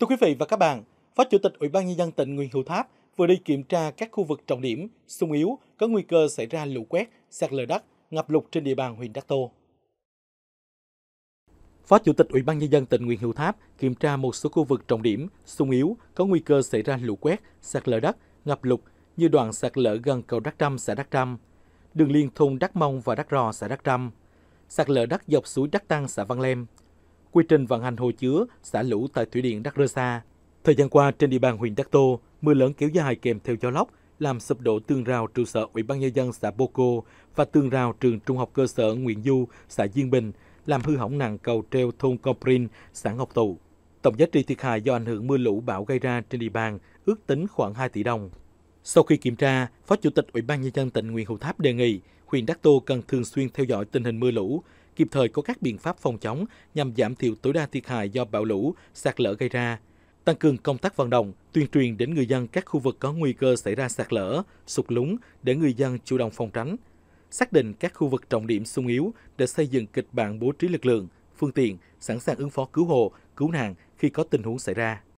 Thưa quý vị và các bạn, Phó Chủ tịch Ủy ban Nhân dân tỉnh Nguyễn Hữu Tháp vừa đi kiểm tra các khu vực trọng điểm, sung yếu có nguy cơ xảy ra lũ quét, sạt lở đất, ngập lụt trên địa bàn huyện Đắc Tô. Phó Chủ tịch Ủy ban Nhân dân tỉnh Nguyễn Hữu Tháp kiểm tra một số khu vực trọng điểm, sung yếu có nguy cơ xảy ra lũ quét, sạt lở đất, ngập lụt như đoạn sạt lở gần cầu Đắc Trăm, xã Đắc Trăm, đường liên thôn Đắc Mông và Đắc Rò, xã Đắc Trăm, sạt lở đất dọc suối Đắc Tăng, xã Văn Lem, quy trình vận hành hồ chứa xả lũ tại thủy điện Đắc Rơ Sa. Thời gian qua trên địa bàn huyện Đắc Tô, mưa lớn kéo dài kèm theo gió lốc làm sụp đổ tường rào trụ sở Ủy ban nhân dân xã Boko và tường rào trường trung học cơ sở Nguyễn Du, xã Diên Bình, làm hư hỏng nặng cầu treo thôn Coprin, xã Ngọc Tụ. Tổng giá trị thiệt hại do ảnh hưởng mưa lũ bão gây ra trên địa bàn ước tính khoảng 2 tỷ đồng. Sau khi kiểm tra, Phó Chủ tịch Ủy ban Nhân dân tỉnh Nguyễn Hữu Tháp đề nghị huyện Đắc Tô cần thường xuyên theo dõi tình hình mưa lũ, kịp thời có các biện pháp phòng chống nhằm giảm thiểu tối đa thiệt hại do bão lũ, sạt lở gây ra, tăng cường công tác vận động, tuyên truyền đến người dân các khu vực có nguy cơ xảy ra sạt lở, sụt lún để người dân chủ động phòng tránh, xác định các khu vực trọng điểm sung yếu để xây dựng kịch bản bố trí lực lượng, phương tiện, sẵn sàng ứng phó cứu hộ, cứu nạn khi có tình huống xảy ra.